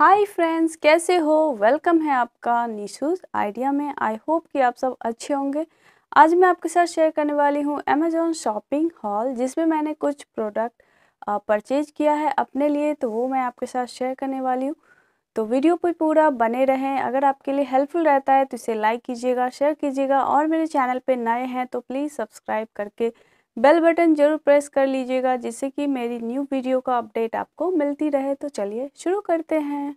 hi friends कैसे हो welcome है आपका निशूज आइडिया में आई होप कि आप सब अच्छे होंगे आज मैं आपके साथ शेयर करने वाली हूँ अमेजोन शॉपिंग हॉल जिसमें मैंने कुछ प्रोडक्ट परचेज किया है अपने लिए तो वो मैं आपके साथ शेयर करने वाली हूँ तो वीडियो पर पूरा बने रहें अगर आपके लिए हेल्पफुल रहता है तो इसे लाइक कीजिएगा शेयर कीजिएगा और मेरे चैनल पर नए हैं तो प्लीज़ सब्सक्राइब करके बेल बटन जरूर प्रेस कर लीजिएगा जिससे कि मेरी न्यू वीडियो का अपडेट आपको मिलती रहे तो चलिए शुरू करते हैं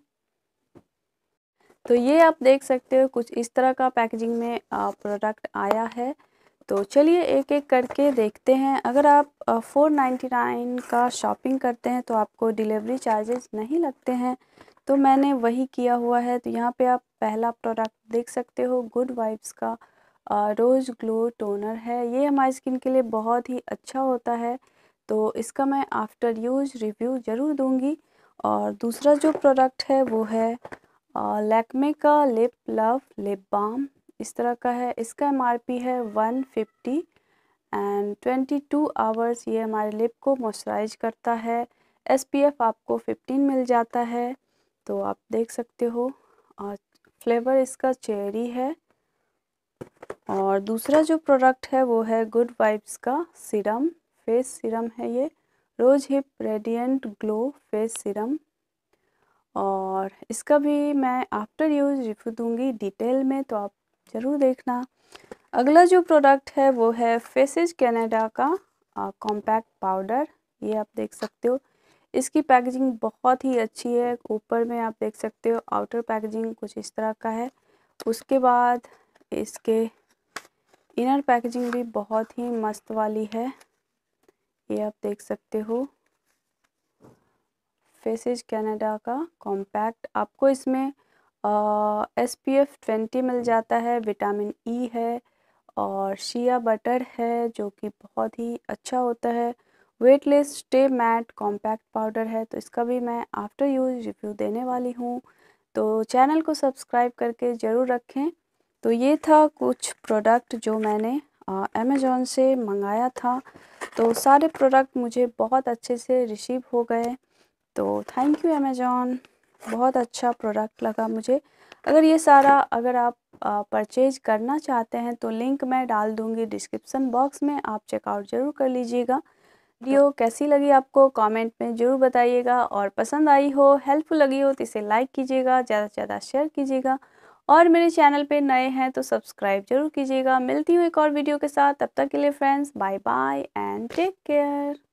तो ये आप देख सकते हो कुछ इस तरह का पैकेजिंग में प्रोडक्ट आया है तो चलिए एक एक करके देखते हैं अगर आप फ़ोर नाइन्टी नाइन का शॉपिंग करते हैं तो आपको डिलीवरी चार्जेस नहीं लगते हैं तो मैंने वही किया हुआ है तो यहाँ पे आप पहला प्रोडक्ट देख सकते हो गुड वाइब्स का रोज़ ग्लो टोनर है ये हमारी स्किन के लिए बहुत ही अच्छा होता है तो इसका मैं आफ्टर यूज रिव्यू ज़रूर दूंगी और दूसरा जो प्रोडक्ट है वो है लैक्मे का लिप लव लिप बाम इस तरह का है इसका एमआरपी है one fifty and twenty two hours ये हमारे लिप को मॉइस्चराइज करता है एसपीएफ आपको फिफ्टीन मिल जाता है तो आप देख सकते हो और फ्लेवर इसका चेरी है और दूसरा जो प्रोडक्ट है वो है गुड वाइब्स का सीरम फेस सीरम है ये rose hip radiant glow face serum और इसका भी मैं आफ्टर यूज़ रिव्यू दूंगी डिटेल में तो आप ज़रूर देखना अगला जो प्रोडक्ट है वो है फेसेज कैनेडा का कॉम्पैक्ट पाउडर ये आप देख सकते हो इसकी पैकेजिंग बहुत ही अच्छी है ऊपर में आप देख सकते हो आउटर पैकेजिंग कुछ इस तरह का है उसके बाद इसके इनर पैकेजिंग भी बहुत ही मस्त वाली है ये आप देख सकते हो फेसेज कनाडा का कॉम्पैक्ट आपको इसमें एस पी एफ ट्वेंटी मिल जाता है विटामिन ई e है और शिया बटर है जो कि बहुत ही अच्छा होता है weightless stay matte compact powder है तो इसका भी मैं आफ्टर यूज़ रिव्यू देने वाली हूँ तो चैनल को सब्सक्राइब करके ज़रूर रखें तो ये था कुछ प्रोडक्ट जो मैंने अमेज़ोन से मंगाया था तो सारे प्रोडक्ट मुझे बहुत अच्छे से रिसीव हो गए तो थैंक यू अमेज़ोन बहुत अच्छा प्रोडक्ट लगा मुझे अगर ये सारा अगर आप परचेज करना चाहते हैं तो लिंक मैं डाल दूँगी डिस्क्रिप्सन बॉक्स में आप चेकआउट ज़रूर कर लीजिएगा वीडियो कैसी लगी आपको कमेंट में ज़रूर बताइएगा और पसंद आई हो हेल्पफुल लगी हो तो इसे लाइक कीजिएगा ज़्यादा से ज़्यादा शेयर कीजिएगा और मेरे चैनल पे नए हैं तो सब्सक्राइब जरूर कीजिएगा मिलती हूँ एक और वीडियो के साथ तब तक के लिए friends bye bye and take care